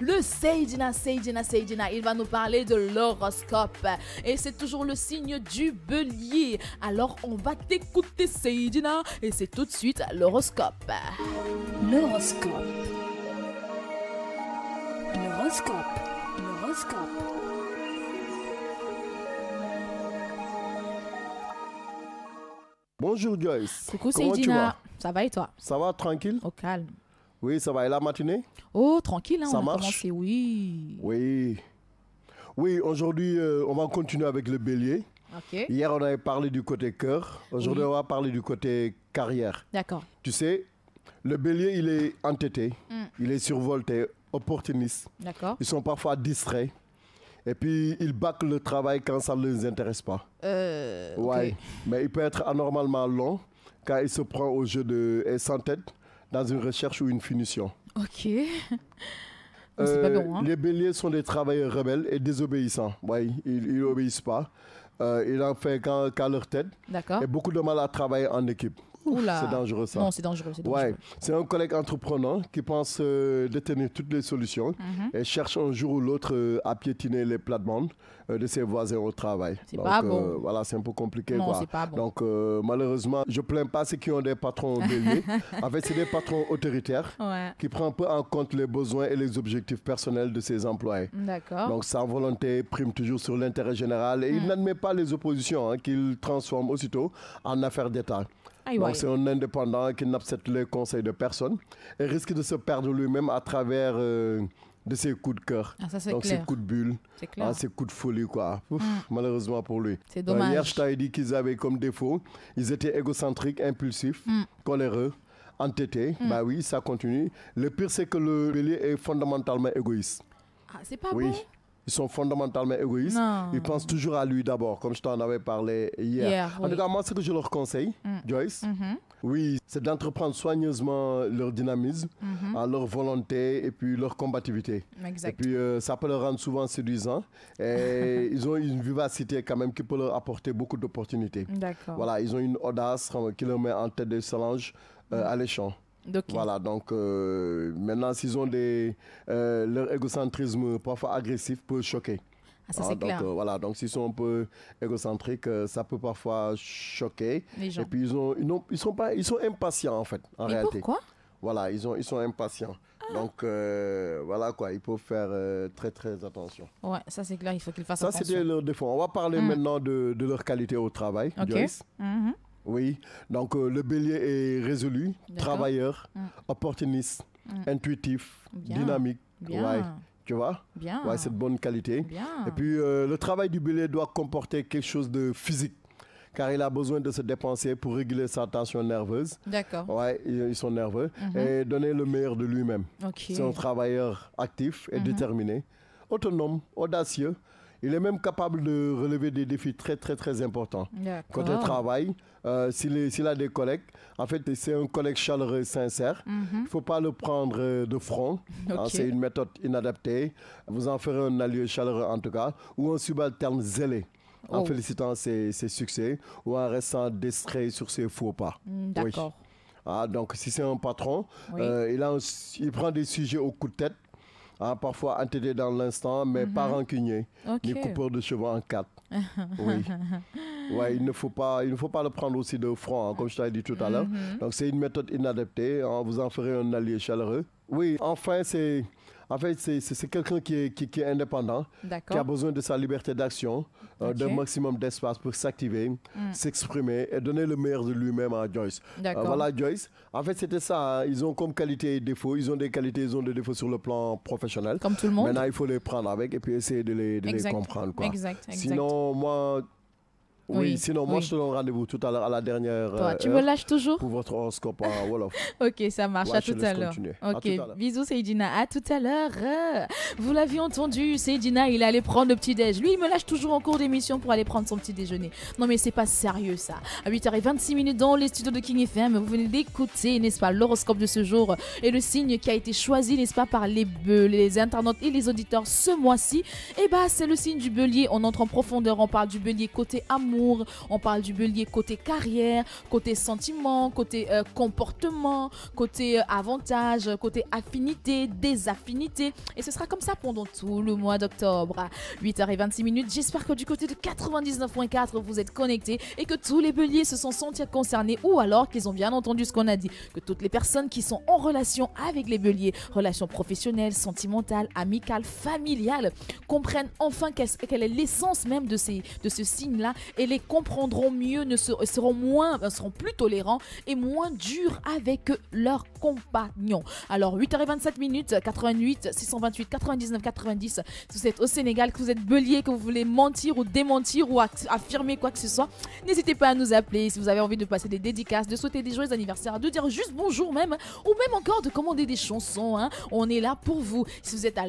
le Seidina, Seidina, Seidina. Il va nous parler de l'horoscope. Et c'est toujours le signe du bélier. Alors on va t'écouter Seidina et c'est tout de suite l'horoscope. L'horoscope. L'horoscope. L'horoscope. Bonjour Joyce. Coucou Seydina. Ça va et toi Ça va tranquille Au calme. Oui, ça va et la matinée Oh, tranquille, hein, ça marche? oui. Oui. Oui, aujourd'hui, euh, on va continuer avec le bélier. Hier, on avait parlé du côté cœur. Aujourd'hui, on va parler du côté carrière. D'accord. Tu sais, le bélier, il est entêté, mm. il est survolté, opportuniste. D'accord. Ils sont parfois distraits. Et puis, ils bâclent le travail quand ça ne les intéresse pas. Euh, Mais il peut être anormalement long quand il se prend au jeu de, et sans tête dans une recherche ou une finition. Ok. Euh, hein. Les béliers sont des travailleurs rebelles et désobéissants. Oui, ils n'obéissent pas. Euh, ils en font qu'à leur tête. D'accord. Et beaucoup de mal à travailler en équipe. C'est dangereux ça. Non, c'est dangereux. Ouais. C'est un collègue entreprenant qui pense euh, détenir toutes les solutions mhm. et cherche un jour ou l'autre euh, à piétiner les plates-bandes euh, de ses voisins au travail. C'est pas bon. voilà, c'est un peu compliqué. Non, quoi. Pas bon. Donc malheureusement, je plains pas ceux qui ont des patrons déliés. en fait, c'est des patrons autoritaires qui prennent peu en compte les besoins et les objectifs personnels de ses employés. D'accord. Donc sa volonté prime toujours sur l'intérêt général et il mm. n'admet pas les oppositions hein, qu'il transforme aussitôt en affaires d'État. Donc, c'est un indépendant qui n'accepte les conseils de personne et risque de se perdre lui-même à travers euh, de ses coups de cœur. Ah, Donc, ses coups de bulle, ah, ses coups de folie, quoi. Mm. Malheureusement pour lui. C'est dommage. hier, je t'avais dit qu'ils avaient comme défaut ils étaient égocentriques, impulsifs, mm. coléreux entêtés. Mm. Bah oui, ça continue. Le pire, c'est que le bélier est fondamentalement égoïste. Ah, c'est pas oui. bon ils sont fondamentalement égoïstes. Ils pensent toujours à lui d'abord, comme je t'en avais parlé hier. en tout cas, moi, ce que je leur conseille, mm. Joyce, mm-hmm. oui, c'est d'entreprendre soigneusement leur dynamisme, mm-hmm. leur volonté et puis leur combativité. Et puis, euh, ça peut leur rendre souvent séduisant. Et ils ont une vivacité quand même qui peut leur apporter beaucoup d'opportunités. Voilà, ils ont une audace euh, qui leur met en tête des solanges à euh, mm. l'échant. Voilà, donc euh, maintenant, s'ils ont des. Euh, leur égocentrisme parfois agressif peut choquer. Ah, ça, ah, c'est donc, clair. Euh, voilà, donc s'ils sont un peu égocentriques, ça peut parfois choquer. Et puis ils, ont, sont pas, ils sont impatients en fait, en Mais réalité. Pourquoi Voilà, ils, ont, ils sont impatients. Ah. Donc voilà quoi, ils peuvent faire très très attention. Ouais, ça c'est clair, il faut qu'ils fassent attention. Ça c'était leur défaut. On va parler mm. maintenant de, leur qualité au travail, Ok. Mm-hmm. Oui, donc euh, le bélier est résolu, travailleur, mmh. opportuniste, mmh. intuitif, dynamique. Ouais, tu vois Ouais, c'est de bonne qualité. Et puis, euh, le travail du bélier doit comporter quelque chose de physique car il a besoin de se dépenser pour réguler sa tension nerveuse. D'accord. Ouais, ils sont nerveux. Mmh. Et donner le meilleur de lui-même. C'est un travailleur actif et déterminé, autonome, audacieux, il est même capable de relever des défis très, très, très importants. Quand il travaille, euh, s'il a des collègues, en fait, c'est un collègue chaleureux, sincère. Mhm. Il ne faut pas le prendre euh, de front. Ah, c'est une méthode inadaptée. Vous en ferez un allié chaleureux, en tout cas, ou un subalterne zélé. En oh. félicitant ses, succès ou en restant distrait sur ses faux pas. Mm, d'accord. Ah, donc, si c'est un patron, euh, il prend des sujets au coup de tête ah, parfois entêté dans l'instant, mais mhm. pas rancunier. Okay. Les de cheveux en quatre. oui. Ouais, il ne faut pas, il ne faut pas le prendre aussi de front, hein, comme je t'avais dit tout à l'heure. Mhm. Donc c'est une méthode inadaptée. On vous en ferez un allié chaleureux. Oui, enfin c'est en fait, c'est quelqu'un qui est, est indépendant, qui a besoin de sa liberté d'action, euh, d'un maximum d'espace pour s'activer, hmm. s'exprimer et donner le meilleur de lui-même à Joyce. Euh, voilà, Joyce. En fait, c'était ça. Hein. Ils ont comme qualité et défaut. Ils ont des qualités, ils ont des défauts sur le plan professionnel. Comme tout le monde. Maintenant, il faut les prendre avec et puis essayer de les, comprendre. Quoi. exact. Sinon, moi, oui, sinon, moi, je te donne rendez-vous tout à l'heure à la dernière. Toi, tu euh, me lâches toujours Pour votre horoscope en Wolof. ok, ça marche. à, tout à, l'heure. Ok, bisous, Seydina. À tout à l'heure. Vous l'avez entendu, Seydina, il allait prendre le petit-déj. Lui, il me lâche toujours en cours d'émission pour aller prendre son petit-déjeuner. Non, mais c'est pas sérieux, ça. À 8h26 minutes dans les studios de King FM, vous venez d'écouter, n'est-ce pas, l'horoscope de ce jour et le signe qui a été choisi, n'est-ce pas, par les, les internautes et les auditeurs ce mois-ci. Eh bah, ben, c'est le signe du bélier. On entre en profondeur, on parle du bélier côté amour on parle du bélier côté carrière, côté sentiment, côté euh, comportement, côté euh, avantage, côté affinité, désaffinité. Et ce sera comme ça pendant tout le mois d'octobre. 8h26 minutes, j'espère que du côté de 99.4, vous êtes connectés et que tous les béliers se sont sentis concernés ou alors qu'ils ont bien entendu ce qu'on a dit, que toutes les personnes qui sont en relation avec les béliers, relations professionnelles, sentimentales, amicales, familiales, comprennent enfin quelle est l'essence même de, ces, de ce signe-là et les comprendront mieux, ne seront moins, euh, seront plus tolérants et moins durs avec leurs compagnons. Alors 8h27 minutes, 88, 628, 99, 90. Si vous êtes au Sénégal, que vous êtes belier, que vous voulez mentir ou démentir ou affirmer quoi que ce soit, n'hésitez pas à nous appeler si vous avez envie de passer des dédicaces, de souhaiter des joyeux anniversaires, de dire juste bonjour même, ou même encore de commander des chansons. Hein. On est là pour vous. Si vous êtes à